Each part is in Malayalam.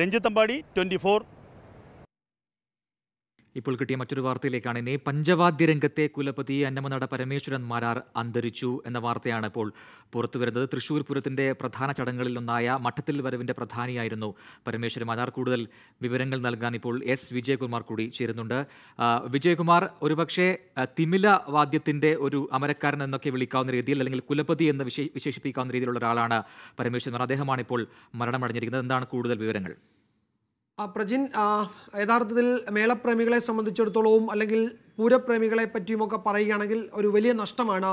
രഞ്ജിത്തമ്പാടി ട്വൻറ്റി ഫോർ ഇപ്പോൾ കിട്ടിയ മറ്റൊരു വാർത്തയിലേക്കാണ് ഇനി പഞ്ചവാദ്യ രംഗത്തെ കുലപതി അന്നമനട പരമേശ്വരൻ മാരാർ അന്തരിച്ചു എന്ന വാർത്തയാണ് ഇപ്പോൾ പുറത്തു വരുന്നത് തൃശൂർ പുരത്തിന്റെ പ്രധാന ചടങ്ങുകളിൽ ഒന്നായ മഠത്തിൽ വരവിന്റെ പ്രധാനിയായിരുന്നു പരമേശ്വരൻ മാരാർ കൂടുതൽ വിവരങ്ങൾ നൽകാൻ ഇപ്പോൾ എസ് വിജയകുമാർ കൂടി ചേരുന്നുണ്ട് വിജയകുമാർ ഒരുപക്ഷെ തിമില വാദ്യത്തിന്റെ ഒരു അമരക്കാരൻ എന്നൊക്കെ വിളിക്കാവുന്ന രീതിയിൽ അല്ലെങ്കിൽ കുലപതി എന്ന് വിശേഷിപ്പിക്കാവുന്ന രീതിയിലുള്ള ഒരാളാണ് പരമേശ്വരൻ അദ്ദേഹമാണ് ഇപ്പോൾ മരണമടഞ്ഞിരിക്കുന്നത് എന്താണ് കൂടുതൽ വിവരങ്ങൾ പ്രജിൻ യഥാർത്ഥത്തിൽ മേളപ്രേമികളെ സംബന്ധിച്ചിടത്തോളവും അല്ലെങ്കിൽ പൂരപ്രേമികളെ പറ്റിയുമൊക്കെ പറയുകയാണെങ്കിൽ ഒരു വലിയ നഷ്ടമാണ്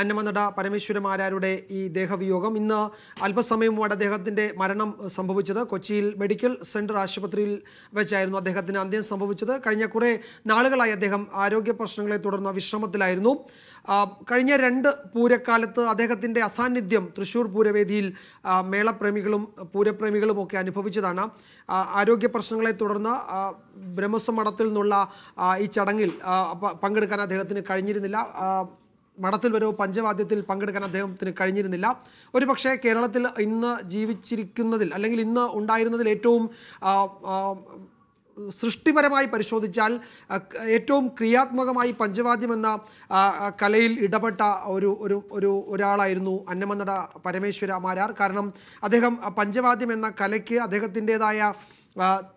അന്നമനട പരമേശ്വരമാരാരുടെ ഈ ദേഹവിയോഗം ഇന്ന് അല്പസമയം മുമ്പ് അദ്ദേഹത്തിൻ്റെ മരണം സംഭവിച്ചത് കൊച്ചിയിൽ മെഡിക്കൽ സെൻറ്റർ ആശുപത്രിയിൽ വെച്ചായിരുന്നു അദ്ദേഹത്തിന് അന്ത്യം സംഭവിച്ചത് കഴിഞ്ഞ കുറേ നാളുകളായി അദ്ദേഹം ആരോഗ്യ പ്രശ്നങ്ങളെ തുടർന്ന് വിശ്രമത്തിലായിരുന്നു കഴിഞ്ഞ രണ്ട് പൂരക്കാലത്ത് അദ്ദേഹത്തിൻ്റെ അസാന്നിധ്യം തൃശ്ശൂർ പൂരവേദിയിൽ മേളപ്രേമികളും പൂരപ്രേമികളും ഒക്കെ അനുഭവിച്ചതാണ് ആരോഗ്യ പ്രശ്നങ്ങളെ തുടർന്ന് ബ്രഹ്മസ്വ മഠത്തിൽ നിന്നുള്ള ഈ ചടങ്ങിൽ പങ്കെടുക്കാൻ അദ്ദേഹത്തിന് കഴിഞ്ഞിരുന്നില്ല മഠത്തിൽ വരവ് പഞ്ചവാദ്യത്തിൽ പങ്കെടുക്കാൻ അദ്ദേഹത്തിന് കഴിഞ്ഞിരുന്നില്ല ഒരു പക്ഷേ കേരളത്തിൽ ഇന്ന് ജീവിച്ചിരിക്കുന്നതിൽ അല്ലെങ്കിൽ ഇന്ന് ഉണ്ടായിരുന്നതിൽ ഏറ്റവും സൃഷ്ടിപരമായി പരിശോധിച്ചാൽ ഏറ്റവും ക്രിയാത്മകമായി പഞ്ചവാദ്യം എന്ന കലയിൽ ഇടപെട്ട ഒരു ഒരു ഒരു ഒരാളായിരുന്നു അന്നമനട പരമേശ്വര മാരാർ കാരണം അദ്ദേഹം പഞ്ചവാദ്യം എന്ന കലയ്ക്ക് അദ്ദേഹത്തിൻ്റേതായ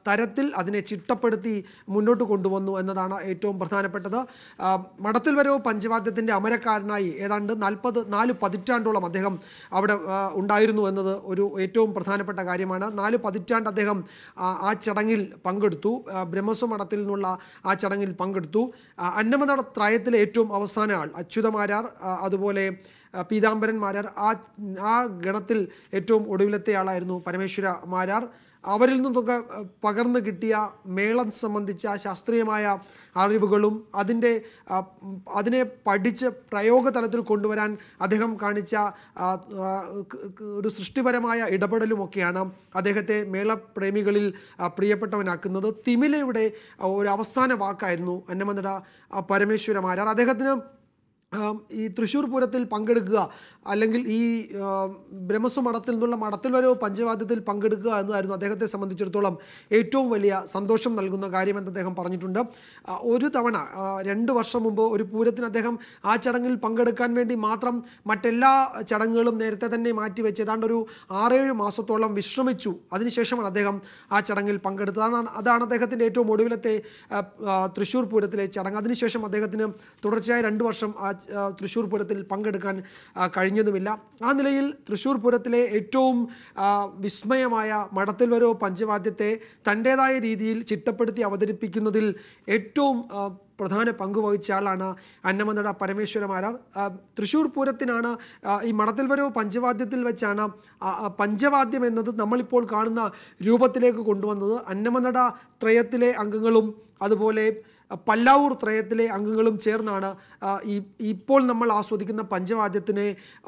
തരത്തിൽ അതിനെ ചിട്ടപ്പെടുത്തി മുന്നോട്ട് കൊണ്ടുവന്നു എന്നതാണ് ഏറ്റവും പ്രധാനപ്പെട്ടത് മഠത്തിൽ വരവ് പഞ്ചവാദ്യത്തിൻ്റെ അമരക്കാരനായി ഏതാണ്ട് നാൽപ്പത് നാല് പതിറ്റാണ്ടോളം അദ്ദേഹം അവിടെ ഉണ്ടായിരുന്നു എന്നത് ഒരു ഏറ്റവും പ്രധാനപ്പെട്ട കാര്യമാണ് നാല് പതിറ്റാണ്ട് അദ്ദേഹം ആ ചടങ്ങിൽ പങ്കെടുത്തു ബ്രഹ്മസ്വ മഠത്തിൽ നിന്നുള്ള ആ ചടങ്ങിൽ പങ്കെടുത്തു അന്നമതട ത്രയത്തിലെ ഏറ്റവും അവസാന ആൾ അച്യുതമാരാർ അതുപോലെ പീതാംബരൻ മാരാർ ആ ആ ഗണത്തിൽ ഏറ്റവും ഒടുവിലത്തെ ആളായിരുന്നു പരമേശ്വര മാരാർ അവരിൽ നിന്നൊക്കെ പകർന്നു കിട്ടിയ മേളം സംബന്ധിച്ച ശാസ്ത്രീയമായ അറിവുകളും അതിൻ്റെ അതിനെ പഠിച്ച് പ്രയോഗ തലത്തിൽ കൊണ്ടുവരാൻ അദ്ദേഹം കാണിച്ച ഒരു സൃഷ്ടിപരമായ ഇടപെടലുമൊക്കെയാണ് അദ്ദേഹത്തെ മേളപ്രേമികളിൽ പ്രിയപ്പെട്ടവനാക്കുന്നത് തിമിലയുടെ ഒരു അവസാന വാക്കായിരുന്നു അന്നമനട പരമേശ്വരമാരാർ അദ്ദേഹത്തിന് ഈ തൃശ്ശൂർ പൂരത്തിൽ പങ്കെടുക്കുക അല്ലെങ്കിൽ ഈ ബ്രഹ്മസ്വ മഠത്തിൽ നിന്നുള്ള മഠത്തിൽ വരെ പഞ്ചവാദ്യത്തിൽ പങ്കെടുക്കുക എന്നതായിരുന്നു അദ്ദേഹത്തെ സംബന്ധിച്ചിടത്തോളം ഏറ്റവും വലിയ സന്തോഷം നൽകുന്ന കാര്യമെന്ന് അദ്ദേഹം പറഞ്ഞിട്ടുണ്ട് ഒരു തവണ രണ്ട് വർഷം മുമ്പ് ഒരു പൂരത്തിന് അദ്ദേഹം ആ ചടങ്ങിൽ പങ്കെടുക്കാൻ വേണ്ടി മാത്രം മറ്റെല്ലാ ചടങ്ങുകളും നേരത്തെ തന്നെ മാറ്റിവെച്ച് ഏതാണ്ട് ഒരു ആറേഴ് മാസത്തോളം വിശ്രമിച്ചു അതിനുശേഷമാണ് അദ്ദേഹം ആ ചടങ്ങിൽ പങ്കെടുത്തത് അതാണ് അതാണ് അദ്ദേഹത്തിൻ്റെ ഏറ്റവും ഒടുവിലത്തെ തൃശ്ശൂർ പൂരത്തിലെ ചടങ്ങ് അതിനുശേഷം അദ്ദേഹത്തിന് തുടർച്ചയായി രണ്ട് വർഷം ആ തൃശ്ശൂർ പൂരത്തിൽ പങ്കെടുക്കാൻ കഴിഞ്ഞതുമില്ല ആ നിലയിൽ തൃശ്ശൂർ പൂരത്തിലെ ഏറ്റവും വിസ്മയമായ മഠത്തിൽ വരോ പഞ്ചവാദ്യത്തെ തൻ്റേതായ രീതിയിൽ ചിട്ടപ്പെടുത്തി അവതരിപ്പിക്കുന്നതിൽ ഏറ്റവും പ്രധാന പങ്ക് വഹിച്ച ആളാണ് അന്നമനട പരമേശ്വരമാരാർ തൃശ്ശൂർ പൂരത്തിനാണ് ഈ മണത്തിൽ വരവ് പഞ്ചവാദ്യത്തിൽ വെച്ചാണ് പഞ്ചവാദ്യം എന്നത് നമ്മളിപ്പോൾ കാണുന്ന രൂപത്തിലേക്ക് കൊണ്ടുവന്നത് അന്നമനട ത്രയത്തിലെ അംഗങ്ങളും അതുപോലെ പല്ലാവൂർ ത്രയത്തിലെ അംഗങ്ങളും ചേർന്നാണ് ഈ ഇപ്പോൾ നമ്മൾ ആസ്വദിക്കുന്ന പഞ്ചവാദ്യത്തിനെ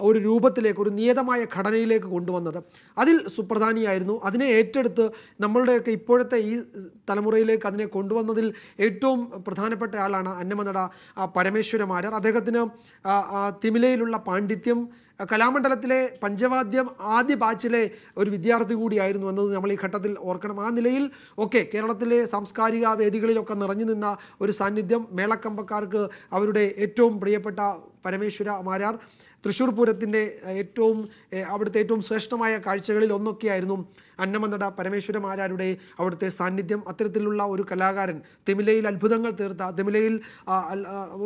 ഒരു രൂപത്തിലേക്ക് ഒരു നിയതമായ ഘടനയിലേക്ക് കൊണ്ടുവന്നത് അതിൽ സുപ്രധാനിയായിരുന്നു അതിനെ ഏറ്റെടുത്ത് നമ്മളുടെയൊക്കെ ഇപ്പോഴത്തെ ഈ തലമുറയിലേക്ക് അതിനെ കൊണ്ടുവന്നതിൽ ഏറ്റവും പ്രധാനപ്പെട്ട ആളാണ് അന്നമനട പരമേശ്വരമാരർ അദ്ദേഹത്തിന് തിമിലയിലുള്ള പാണ്ഡിത്യം കലാമണ്ഡലത്തിലെ പഞ്ചവാദ്യം ആദ്യ ബാച്ചിലെ ഒരു വിദ്യാർത്ഥി കൂടിയായിരുന്നു എന്നത് നമ്മൾ ഈ ഘട്ടത്തിൽ ഓർക്കണം ആ നിലയിൽ ഒക്കെ കേരളത്തിലെ സാംസ്കാരിക വേദികളിലൊക്കെ നിറഞ്ഞു നിന്ന ഒരു സാന്നിധ്യം മേളക്കമ്പക്കാർക്ക് അവരുടെ ഏറ്റവും പ്രിയപ്പെട്ട പരമേശ്വര മാരാർ തൃശ്ശൂർ പൂരത്തിൻ്റെ ഏറ്റവും അവിടുത്തെ ഏറ്റവും ശ്രേഷ്ഠമായ കാഴ്ചകളിൽ ഒന്നൊക്കെയായിരുന്നു അന്നമന്നട പരമേശ്വര ആരാരുടെ അവിടുത്തെ സാന്നിധ്യം അത്തരത്തിലുള്ള ഒരു കലാകാരൻ തെമിലയിൽ അത്ഭുതങ്ങൾ തീർത്ത തെമിലയിൽ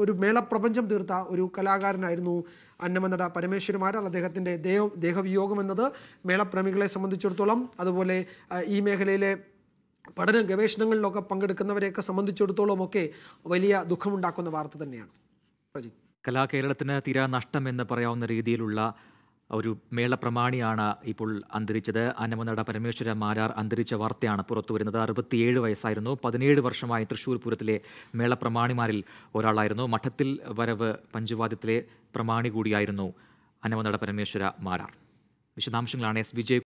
ഒരു മേളപ്രപഞ്ചം തീർത്ത ഒരു കലാകാരനായിരുന്നു അന്നമനട പരമേശ്വരമാരാൽ അദ്ദേഹത്തിൻ്റെ ദേഹ ദേഹവിയോഗം എന്നത് മേളപ്രേമികളെ സംബന്ധിച്ചിടത്തോളം അതുപോലെ ഈ മേഖലയിലെ പഠന ഗവേഷണങ്ങളിലൊക്കെ പങ്കെടുക്കുന്നവരെയൊക്കെ സംബന്ധിച്ചിടത്തോളം ഒക്കെ വലിയ ദുഃഖമുണ്ടാക്കുന്ന വാർത്ത തന്നെയാണ് പ്രജി കലാകേരളത്തിന് തീരാ എന്ന് പറയാവുന്ന രീതിയിലുള്ള ഒരു മേളപ്രമാണിയാണ് ഇപ്പോൾ അന്തരിച്ചത് അന്നമനട പരമേശ്വര മാരാർ അന്തരിച്ച വാർത്തയാണ് പുറത്തു വരുന്നത് അറുപത്തിയേഴ് വയസ്സായിരുന്നു പതിനേഴ് വർഷമായി തൃശ്ശൂർ പൂരത്തിലെ മേളപ്രമാണിമാരിൽ ഒരാളായിരുന്നു മഠത്തിൽ വരവ് പഞ്ചവാദ്യത്തിലെ പ്രമാണി കൂടിയായിരുന്നു അന്നമനട പരമേശ്വര മാരാർ വിശദാംശങ്ങളാണ് എസ് വിജയ്